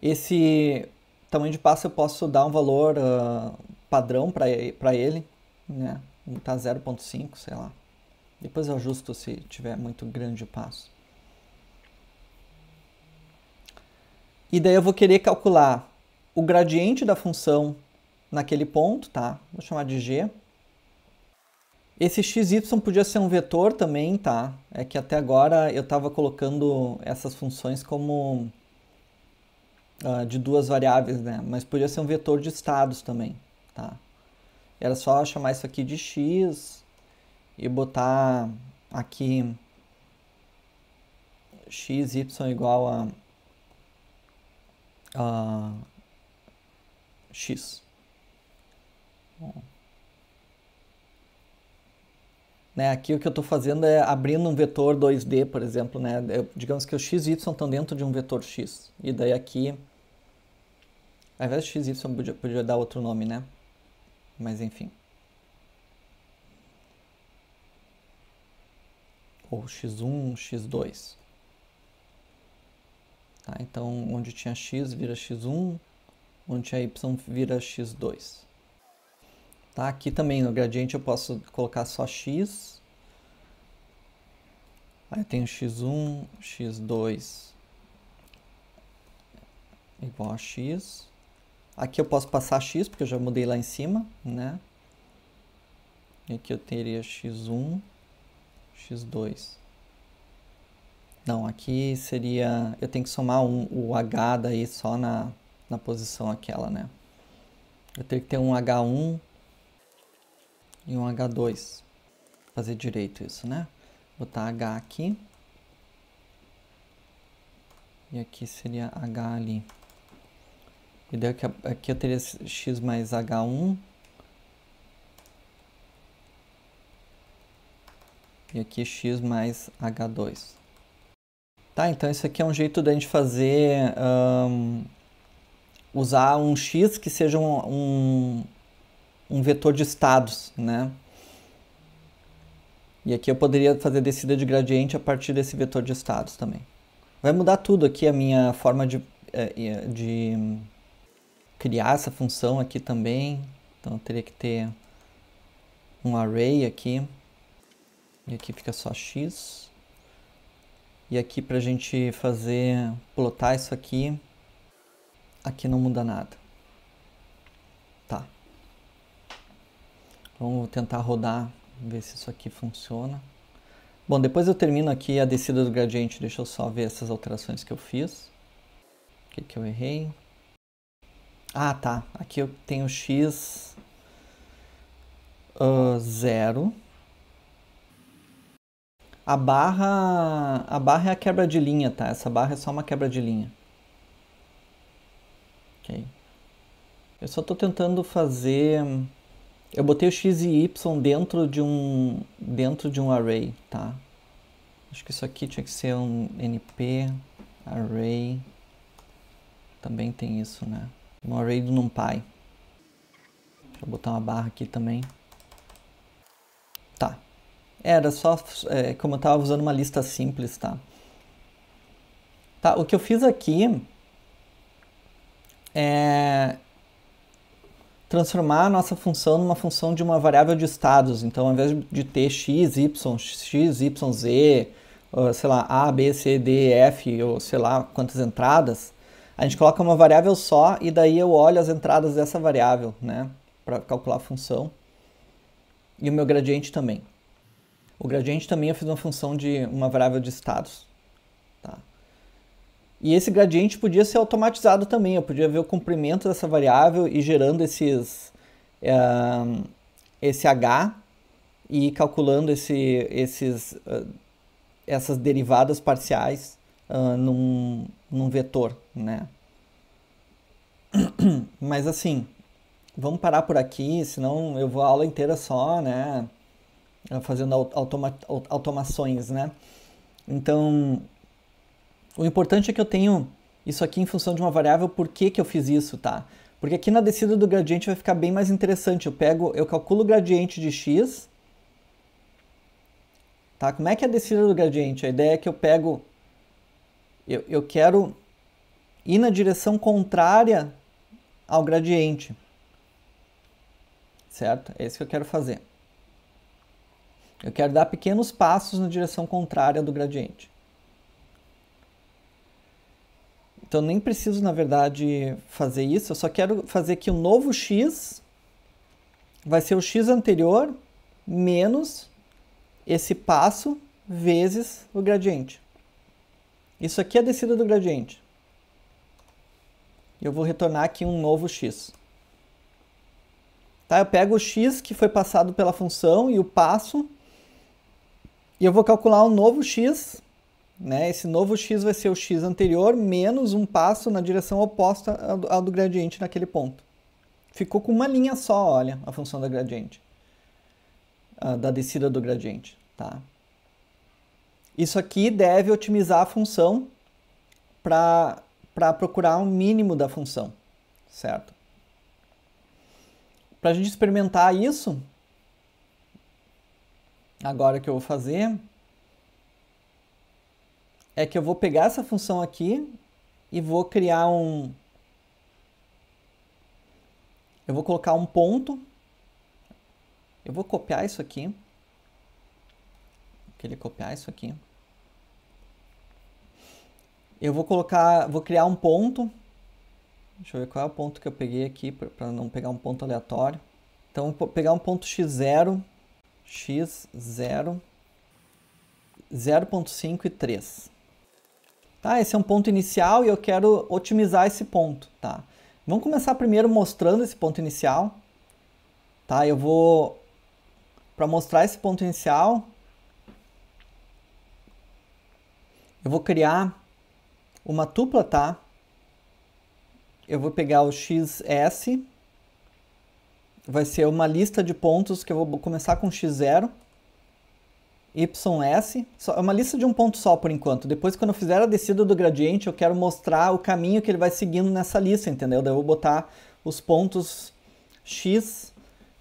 Esse tamanho de passo eu posso dar um valor uh, padrão para ele, né? tá 0.5, sei lá. Depois eu ajusto se tiver muito grande o passo. E daí eu vou querer calcular o gradiente da função naquele ponto, tá? Vou chamar de g. Esse xy podia ser um vetor também, tá? É que até agora eu estava colocando essas funções como uh, de duas variáveis, né? Mas podia ser um vetor de estados também, tá? Era só chamar isso aqui de x e botar aqui x, y igual a, a x. Né, aqui o que eu estou fazendo é abrindo um vetor 2D, por exemplo. Né? Eu, digamos que o x e y estão dentro de um vetor x. E daí aqui, ao invés de x, y, podia, podia dar outro nome, né? Mas enfim. Ou x1, x2. Tá? Então, onde tinha x vira x1, onde tinha y vira x2. Tá? Aqui também no gradiente eu posso colocar só x. Aí eu tenho x1, x2 igual a x Aqui eu posso passar x, porque eu já mudei lá em cima, né? E aqui eu teria x1, x2. Não, aqui seria... Eu tenho que somar um, o h daí só na, na posição aquela, né? Eu teria que ter um h1 e um h2. Fazer direito isso, né? Botar h aqui. E aqui seria h ali. E daqui aqui eu teria x mais h1. E aqui x mais h2. Tá, então isso aqui é um jeito da gente fazer... Um, usar um x que seja um, um, um vetor de estados, né? E aqui eu poderia fazer descida de gradiente a partir desse vetor de estados também. Vai mudar tudo aqui a minha forma de, eh, eh, de criar essa função aqui também. Então eu teria que ter um array aqui. E aqui fica só x. E aqui para a gente fazer, plotar isso aqui, aqui não muda nada. Tá. Então, Vamos tentar rodar, ver se isso aqui funciona. Bom, depois eu termino aqui a descida do gradiente, deixa eu só ver essas alterações que eu fiz. O que, que eu errei? Ah, tá. Aqui eu tenho x uh, zero. A barra, a barra é a quebra de linha, tá? Essa barra é só uma quebra de linha. Ok. Eu só estou tentando fazer... Eu botei o x e y dentro de um, dentro de um array, tá? Acho que isso aqui tinha que ser um np array. Também tem isso, né? um array do NumPy. Deixa eu botar uma barra aqui também. Tá. Era só, é, como eu estava usando uma lista simples, tá? Tá, o que eu fiz aqui é transformar a nossa função numa função de uma variável de estados. Então, ao invés de ter x, y, x, y, z, sei lá, a, b, c, d, f, ou sei lá quantas entradas, a gente coloca uma variável só e daí eu olho as entradas dessa variável, né? Para calcular a função. E o meu gradiente também. O gradiente também eu fiz uma função de uma variável de estados. Tá? E esse gradiente podia ser automatizado também. Eu podia ver o comprimento dessa variável e gerando esses... É, esse H e calculando esse, esses, eh, essas derivadas parciais uh, num, num vetor, né? *clears throat* Mas assim, vamos parar por aqui, senão eu vou a aula inteira só, né? Fazendo automa automações, né? Então, o importante é que eu tenho isso aqui em função de uma variável, por que, que eu fiz isso, tá? Porque aqui na descida do gradiente vai ficar bem mais interessante. Eu pego, eu calculo o gradiente de x, tá? Como é que é a descida do gradiente? A ideia é que eu pego eu, eu quero ir na direção contrária ao gradiente. Certo? É isso que eu quero fazer. Eu quero dar pequenos passos na direção contrária do gradiente. Então nem preciso, na verdade, fazer isso. Eu só quero fazer que o um novo x vai ser o x anterior menos esse passo vezes o gradiente. Isso aqui é a descida do gradiente. Eu vou retornar aqui um novo x. Tá? Eu pego o x que foi passado pela função e o passo. E eu vou calcular um novo x. Né? Esse novo x vai ser o x anterior menos um passo na direção oposta ao do gradiente naquele ponto. Ficou com uma linha só, olha, a função da gradiente. Da descida do gradiente. Tá? Isso aqui deve otimizar a função para procurar um mínimo da função, certo? Para a gente experimentar isso, agora que eu vou fazer é que eu vou pegar essa função aqui e vou criar um. Eu vou colocar um ponto. Eu vou copiar isso aqui. aquele queria copiar isso aqui. Eu vou colocar, vou criar um ponto. Deixa eu ver qual é o ponto que eu peguei aqui para não pegar um ponto aleatório. Então vou pegar um ponto x0, x0, 0.5 e 3. Tá, esse é um ponto inicial e eu quero otimizar esse ponto, tá? Vamos começar primeiro mostrando esse ponto inicial. Tá, eu vou para mostrar esse ponto inicial, eu vou criar uma tupla tá, eu vou pegar o XS, vai ser uma lista de pontos que eu vou começar com X0, YS, é uma lista de um ponto só por enquanto. Depois, quando eu fizer a descida do gradiente, eu quero mostrar o caminho que ele vai seguindo nessa lista, entendeu? Daí eu vou botar os pontos X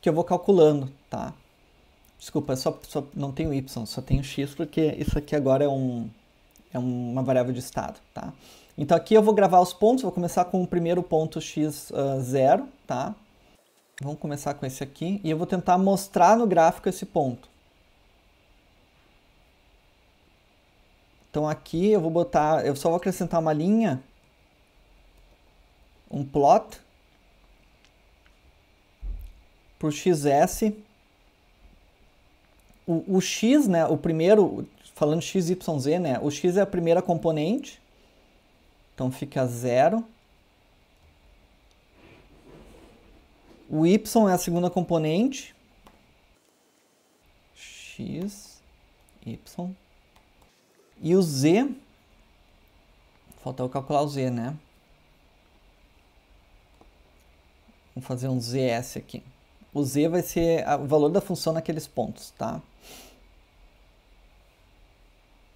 que eu vou calculando, tá? Desculpa, é só, só não tenho Y, só tenho X, porque isso aqui agora é um, é uma variável de estado, tá? Então aqui eu vou gravar os pontos, vou começar com o primeiro ponto x0, uh, ah, tá? Vamos começar com esse aqui e eu vou tentar mostrar no gráfico esse ponto. Então aqui eu vou botar, eu só vou acrescentar uma linha, um plot por xs. O, o x, né, o primeiro falando x, y, z, né? O x é a primeira componente, então fica zero. O y é a segunda componente, x, y. E o z, falta eu calcular o z, né? Vamos fazer um ZS aqui. O Z vai ser o valor da função naqueles pontos, tá?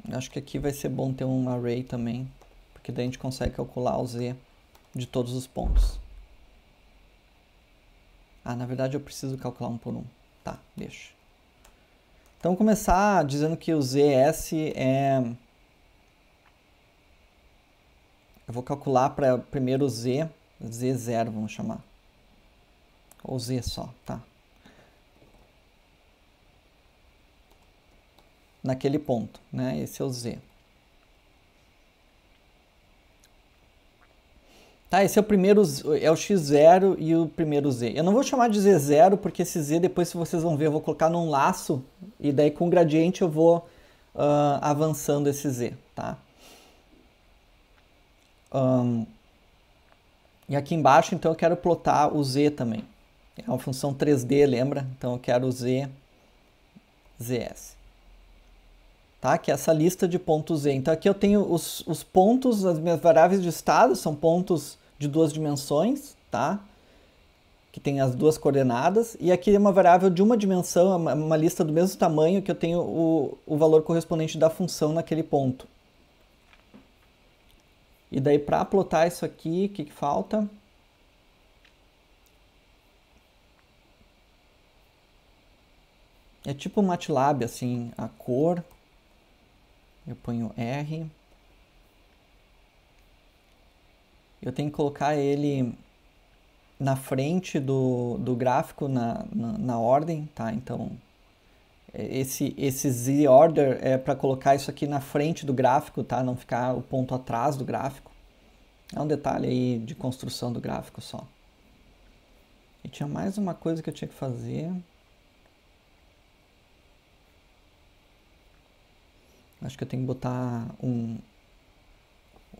Acho que aqui vai ser bom ter um array também, porque daí a gente consegue calcular o z de todos os pontos. Ah, na verdade eu preciso calcular um por um. Tá, deixa. Então começar dizendo que o ZS é... Eu vou calcular para primeiro Z, Z0 vamos chamar. Ou Z só, tá. naquele ponto, né? Esse é o Z. Tá, esse é o primeiro, é o x0 e o primeiro z. Eu não vou chamar de z0 porque esse z depois, se vocês vão ver, eu vou colocar num laço e daí com o gradiente eu vou uh, avançando esse z, tá? Um, e aqui embaixo, então, eu quero plotar o z também. É uma função 3D, lembra? Então eu quero o z, zs tá? Que é essa lista de pontos Z. Então aqui eu tenho os, os pontos, as minhas variáveis de estado são pontos de duas dimensões, tá? Que tem as duas coordenadas. E aqui é uma variável de uma dimensão, é uma, é uma lista do mesmo tamanho que eu tenho o, o valor correspondente da função naquele ponto. E daí para plotar isso aqui, o que, que falta? É tipo MATLAB, assim, a cor, eu ponho R. Eu tenho que colocar ele na frente do, do gráfico, na, na, na ordem, tá? Então, esse, esse Z order é para colocar isso aqui na frente do gráfico, tá? Não ficar o ponto atrás do gráfico. É um detalhe aí de construção do gráfico só. E tinha mais uma coisa que eu tinha que fazer. Acho que eu tenho que botar um,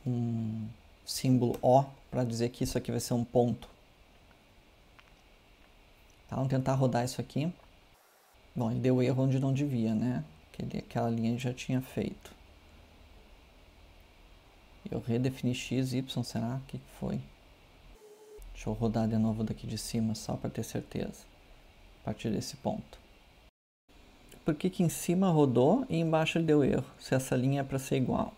um símbolo O para dizer que isso aqui vai ser um ponto. Tá, vamos tentar rodar isso aqui. Bom, ele deu erro onde não devia, né? Aquele, aquela linha já tinha feito. Eu redefini x, y, será? O que foi? Deixa eu rodar de novo daqui de cima, só para ter certeza. A partir desse ponto por que, que em cima rodou e embaixo ele deu erro, se essa linha é para ser igual.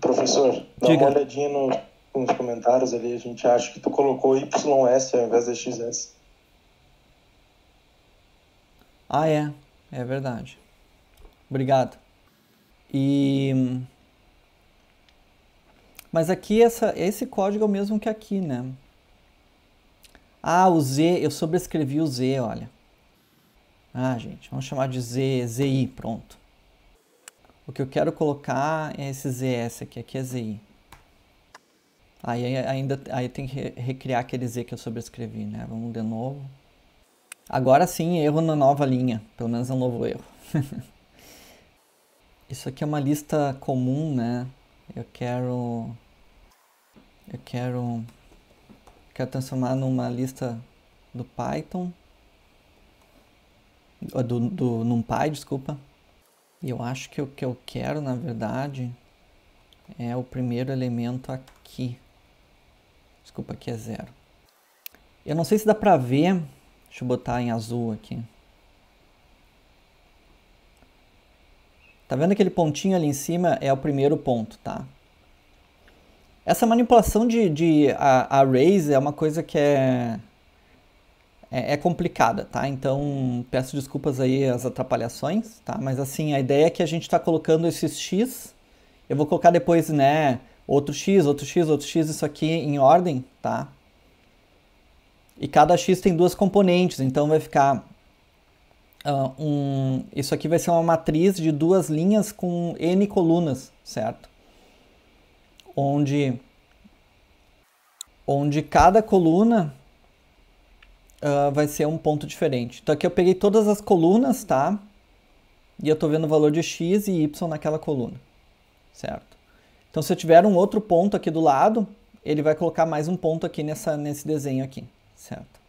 Professor, dá uma olhadinha no, nos comentários ali, a gente acha que tu colocou YS ao invés de XS. Ah, é, é verdade. Obrigado. E. Mas aqui essa, esse código é o mesmo que aqui, né? Ah, o Z, eu sobrescrevi o Z, olha. Ah, gente, vamos chamar de Z, ZI, pronto. O que eu quero colocar é esse ZS aqui, aqui é ZI. Aí ainda aí tem que recriar aquele Z que eu sobrescrevi, né? Vamos de novo. Agora sim, erro na nova linha. Pelo menos é um novo erro. *laughs* Isso aqui é uma lista comum, né? Eu quero... Eu quero... Quero transformar numa lista do Python. Ah, do, do NumPy, desculpa. Eu acho que o que eu quero, na verdade, é o primeiro elemento aqui. Desculpa, aqui é zero. Eu não sei se dá pra ver. Deixa eu botar em azul aqui. Tá vendo aquele pontinho ali em cima? É o primeiro ponto, tá? Essa manipulação de, de a, arrays é uma coisa que é é, é, complicada, tá? Então peço desculpas aí as atrapalhações, tá? Mas assim, a ideia é que a gente está colocando esses x, eu vou colocar depois, né, outro x, outro x, outro x, isso aqui em ordem, tá? E cada x tem duas componentes, então vai ficar uh, um, isso aqui vai ser uma matriz de duas linhas com n colunas, certo? Onde onde cada coluna uh, vai ser um ponto diferente. Então aqui eu peguei todas as colunas, tá? E eu estou vendo o valor de x e y naquela coluna, certo? Então se eu tiver um outro ponto aqui do lado, ele vai colocar mais um ponto aqui nessa, nesse desenho aqui, certo?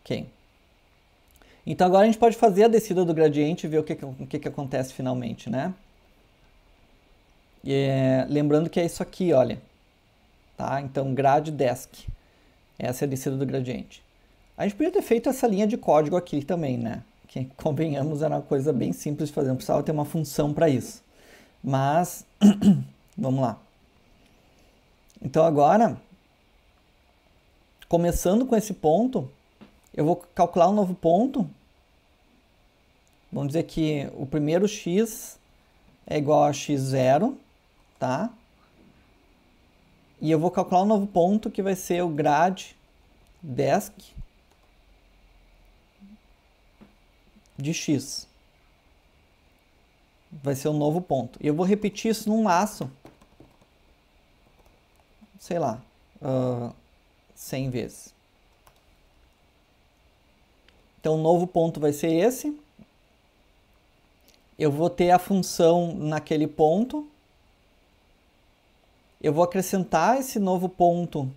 Ok. Então agora a gente pode fazer a descida do gradiente e ver o que, o que, que acontece finalmente, né? Eh, lembrando que é isso aqui, olha. Tá? Então, grade desk. Essa é a descida do gradiente. A gente podia ter feito essa linha de código aqui também, né? Que, convenhamos, era uma coisa bem simples de fazer, não precisava ter uma função para isso. Mas, *clears throat* vamos lá. Então agora, começando com esse ponto, eu vou calcular um novo ponto. Vamos dizer que o primeiro x é igual a x0, tá? E eu vou calcular um novo ponto que vai ser o grad desk de x. Vai ser um novo ponto. E eu vou repetir isso num laço, sei lá, uh, ah, 100 vezes. Então, o novo ponto vai ser esse. Eu vou ter a função naquele ponto eu vou acrescentar esse novo ponto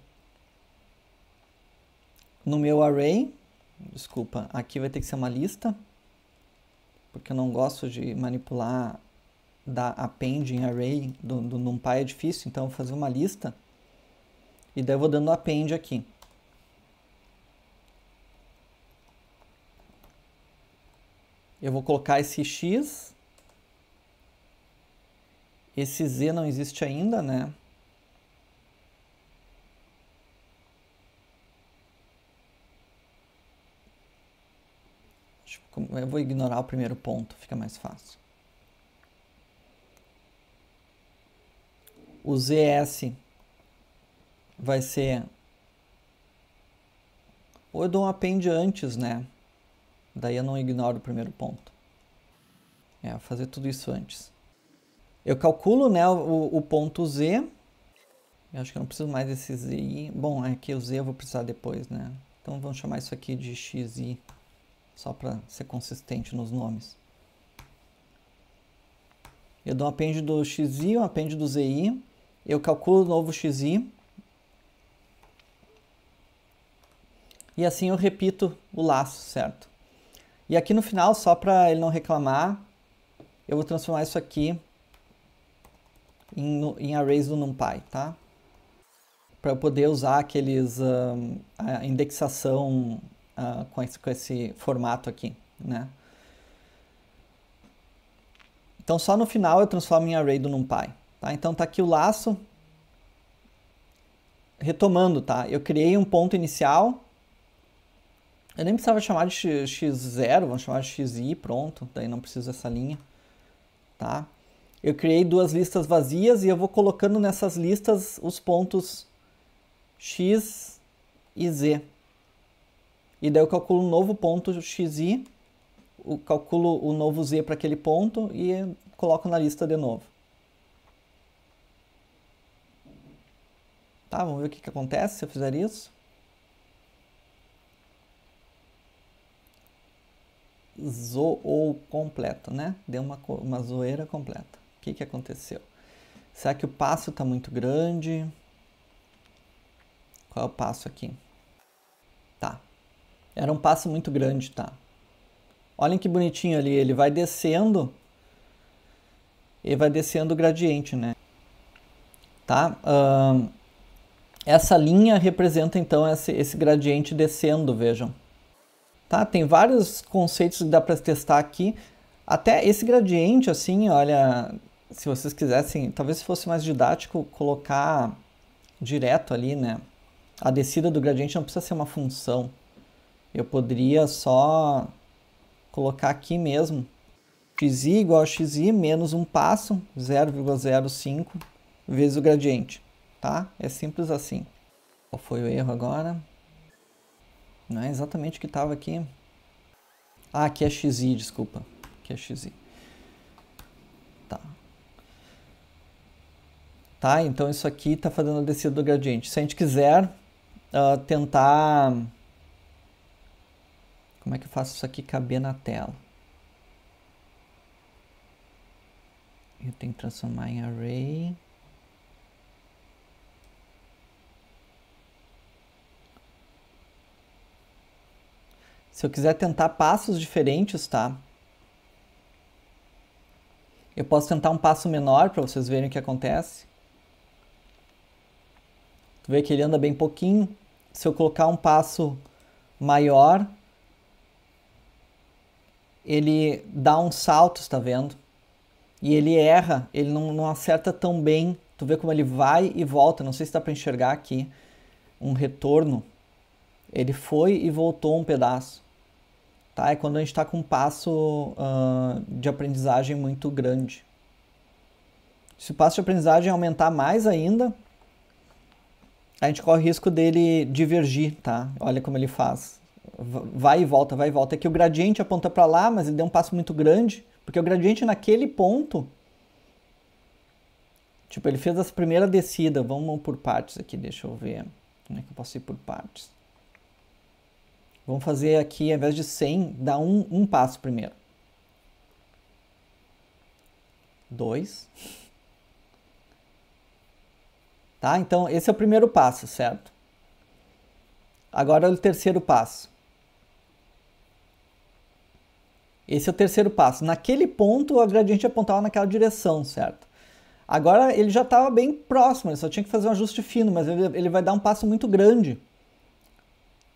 no meu array. Desculpa, aqui vai ter que ser uma lista, porque eu não gosto de manipular da append em array do, do NumPy é difícil, então eu vou fazer uma lista e daí eu vou dando append aqui. Eu vou colocar esse x, esse z não existe ainda, né? Eu vou ignorar o primeiro ponto, fica mais fácil. O ZS vai ser. Ou eu dou um append antes, né? Daí eu não ignoro o primeiro ponto. É, fazer tudo isso antes. Eu calculo né, o, o ponto Z. Eu acho que eu não preciso mais desse ZI. Bom, é que o Z eu vou precisar depois, né? Então vamos chamar isso aqui de XI só para ser consistente nos nomes. Eu dou um apêndice do xi, um apêndice do zi, eu calculo o novo xi. E assim eu repito o laço, certo? E aqui no final, só para ele não reclamar, eu vou transformar isso aqui em, em arrays do NumPy, tá? Para eu poder usar aqueles um, a indexação uh, com, esse, com esse formato aqui, né? Então só no final eu transformo em array do NumPy, tá? Então tá aqui o laço. Retomando, tá? Eu criei um ponto inicial. Eu nem precisava chamar de x0, vamos chamar de xi, pronto. Daí não preciso dessa linha, tá? Eu criei duas listas vazias e eu vou colocando nessas listas os pontos x e z, e daí eu calculo um novo ponto xi, eu calculo o novo z para aquele ponto e coloco na lista de novo. Tá, vamos ver o que, que acontece se eu fizer isso. zoou completo, né? Deu uma, uma zoeira completa. O que, que aconteceu? Será que o passo está muito grande? Qual é o passo aqui? Tá, era um passo muito grande, tá? Olhem que bonitinho ali, ele vai descendo e vai descendo o gradiente, né? Tá? Uh, essa linha representa então esse, esse gradiente descendo, vejam. Tá? Tem vários conceitos que dá para testar aqui. Até esse gradiente, assim, olha, se vocês quisessem, talvez fosse mais didático colocar direto ali, né? A descida do gradiente não precisa ser uma função. Eu poderia só colocar aqui mesmo x igual a xi menos um passo, 0,05 vezes o gradiente, tá? É simples assim. Qual foi o erro agora? Não é exatamente o que estava aqui. Ah, aqui é xi, desculpa. Aqui é xi. Tá. Tá, então isso aqui está fazendo a descida do gradiente. Se a gente quiser uh, tentar como é que eu faço isso aqui caber na tela? Eu tenho que transformar em array. Se eu quiser tentar passos diferentes, tá? Eu posso tentar um passo menor para vocês verem o que acontece. Tu vê que ele anda bem pouquinho. Se eu colocar um passo maior, ele dá um salto, está vendo? E ele erra, ele não, não acerta tão bem. Tu vê como ele vai e volta. Não sei se dá para enxergar aqui um retorno. Ele foi e voltou um pedaço. Tá? É quando a gente está com um passo uh, de aprendizagem muito grande. Se o passo de aprendizagem aumentar mais ainda, a gente corre o risco dele divergir, tá? Olha como ele faz vai e volta, vai e volta. É que o gradiente aponta para lá, mas ele deu um passo muito grande, porque o gradiente naquele ponto. Tipo, ele fez essa primeira descida. Vamos por partes aqui, deixa eu ver. Como é que eu posso ir por partes? Vamos fazer aqui, ao invés de 100, dá um, um passo primeiro. Dois. Tá? Então, esse é o primeiro passo, certo? Agora é o terceiro passo. Esse é o terceiro passo. Naquele ponto, a gradiente apontava naquela direção, certo? Agora ele já estava bem próximo, ele só tinha que fazer um ajuste fino, mas ele, ele vai dar um passo muito grande.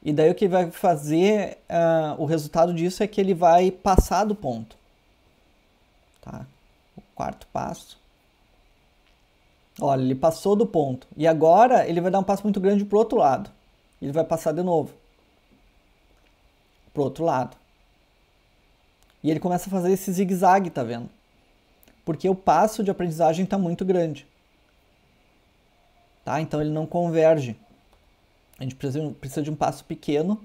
E daí o que vai fazer, uh, o resultado disso é que ele vai passar do ponto. Tá? O quarto passo. Olha, ele passou do ponto. E agora ele vai dar um passo muito grande para o outro lado. Ele vai passar de novo. Para o outro lado. E ele começa a fazer esse zigue-zague, tá vendo? Porque o passo de aprendizagem está muito grande. Tá? Então ele não converge. A gente precisa de um passo pequeno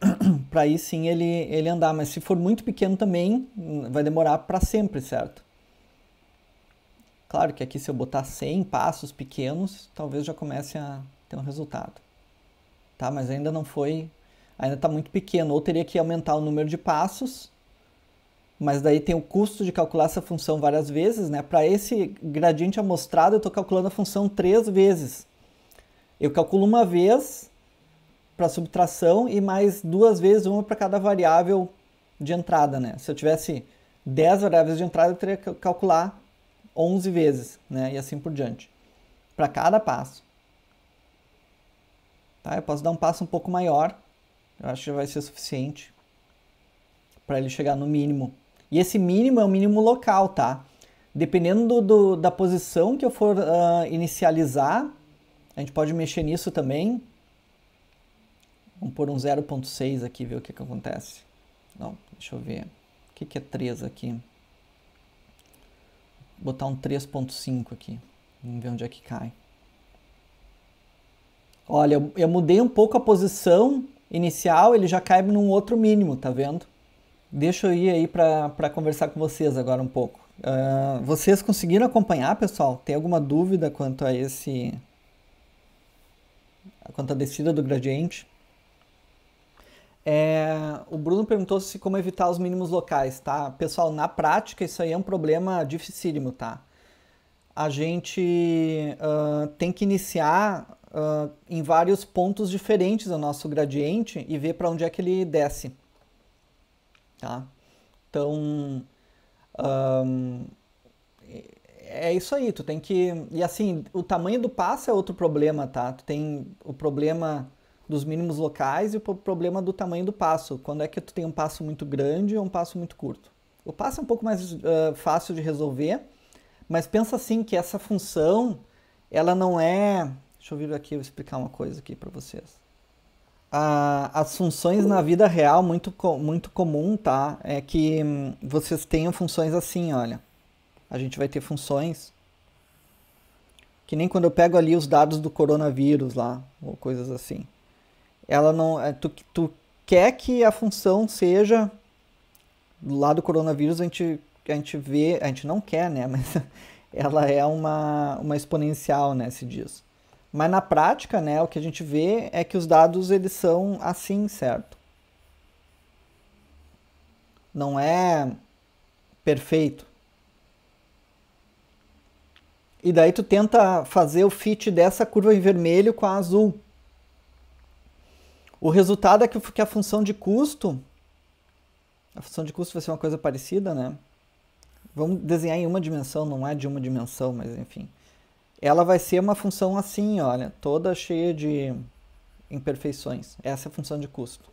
*clears throat* para aí sim ele, ele andar. Mas se for muito pequeno também, vai demorar para sempre, certo? Claro que aqui se eu botar 100 passos pequenos, talvez já comece a ter um resultado. Tá? Mas ainda não foi ainda está muito pequeno, ou teria que aumentar o número de passos, mas daí tem o custo de calcular essa função várias vezes, né? Para esse gradiente amostrado, eu estou calculando a função três vezes. Eu calculo uma vez para subtração e mais duas vezes uma para cada variável de entrada, né? Se eu tivesse 10 variáveis de entrada, eu teria que calcular 11 vezes, né? E assim por diante, para cada passo. Tá? Eu posso dar um passo um pouco maior eu acho que vai ser suficiente para ele chegar no mínimo. E esse mínimo é o mínimo local, tá? Dependendo do, da posição que eu for uh, inicializar, a gente pode mexer nisso também. Vamos pôr um 0.6 aqui, ver o que, que acontece. Não, deixa eu ver. O que, que é 3 aqui? Vou botar um 3.5 aqui. Vamos ver onde é que cai. Olha, eu, eu mudei um pouco a posição inicial, ele já cai num outro mínimo, tá vendo? Deixa eu ir aí para conversar com vocês agora um pouco. Uh, vocês conseguiram acompanhar, pessoal? Tem alguma dúvida quanto a esse. quanto à descida do gradiente? É, o Bruno perguntou se como evitar os mínimos locais, tá? Pessoal, na prática isso aí é um problema dificílimo, tá? A gente uh, tem que iniciar uh, em vários pontos diferentes do nosso gradiente e ver para onde é que ele desce. Tá? Então, um, é isso aí, tu tem que... E assim, o tamanho do passo é outro problema, tá? Tu tem o problema dos mínimos locais e o problema do tamanho do passo. Quando é que tu tem um passo muito grande ou um passo muito curto? O passo é um pouco mais uh, fácil de resolver, mas pensa assim que essa função ela não é Deixa eu vir aqui e explicar uma coisa aqui para vocês. Ah, as funções na vida real, muito, muito comum, tá? É que hum, vocês tenham funções assim, olha. A gente vai ter funções que nem quando eu pego ali os dados do coronavírus lá, ou coisas assim. Ela não. É, tu, tu quer que a função seja lá do coronavírus, a gente, a gente vê. A gente não quer, né? *laughs* Mas ela é uma, uma exponencial, né? Se diz. Mas na prática, né, o que a gente vê é que os dados eles são assim, certo? Não é perfeito. E daí tu tenta fazer o fit dessa curva em vermelho com a azul. O resultado é que a função de custo, a função de custo vai ser uma coisa parecida, né? Vamos desenhar em uma dimensão, não é de uma dimensão, mas enfim ela vai ser uma função assim, olha, toda cheia de imperfeições. Essa é a função de custo.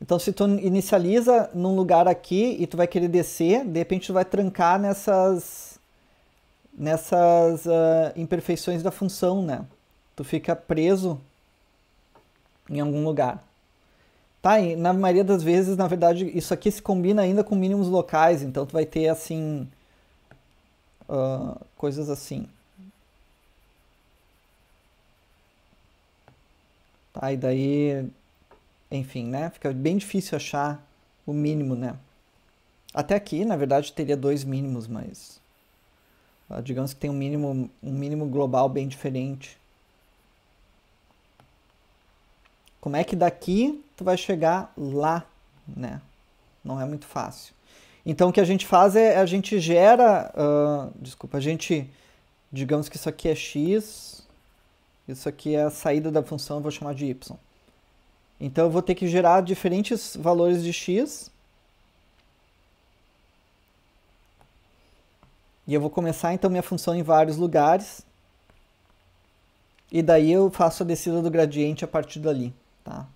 Então, se tu inicializa num lugar aqui e tu vai querer descer, de repente tu vai trancar nessas, nessas uh, imperfeições da função, né? Tu fica preso em algum lugar. Tá, e na maioria das vezes, na verdade, isso aqui se combina ainda com mínimos locais, então tu vai ter, assim, uh, coisas assim. Tá, e daí, enfim, né? Fica bem difícil achar o mínimo, né? Até aqui, na verdade, teria dois mínimos, mas uh, digamos que tem um mínimo, um mínimo global bem diferente. Como é que daqui tu vai chegar lá, né? Não é muito fácil. Então o que a gente faz é a gente gera, uh, desculpa, a gente, digamos que isso aqui é x, isso aqui é a saída da função, eu vou chamar de y. Então eu vou ter que gerar diferentes valores de x. E eu vou começar então minha função em vários lugares. E daí eu faço a descida do gradiente a partir dali, tá?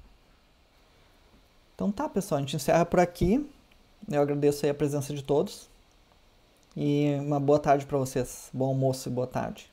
Então tá, pessoal, a gente encerra por aqui. Eu agradeço a presença de todos. E uma boa tarde para vocês. Bom almoço e boa tarde.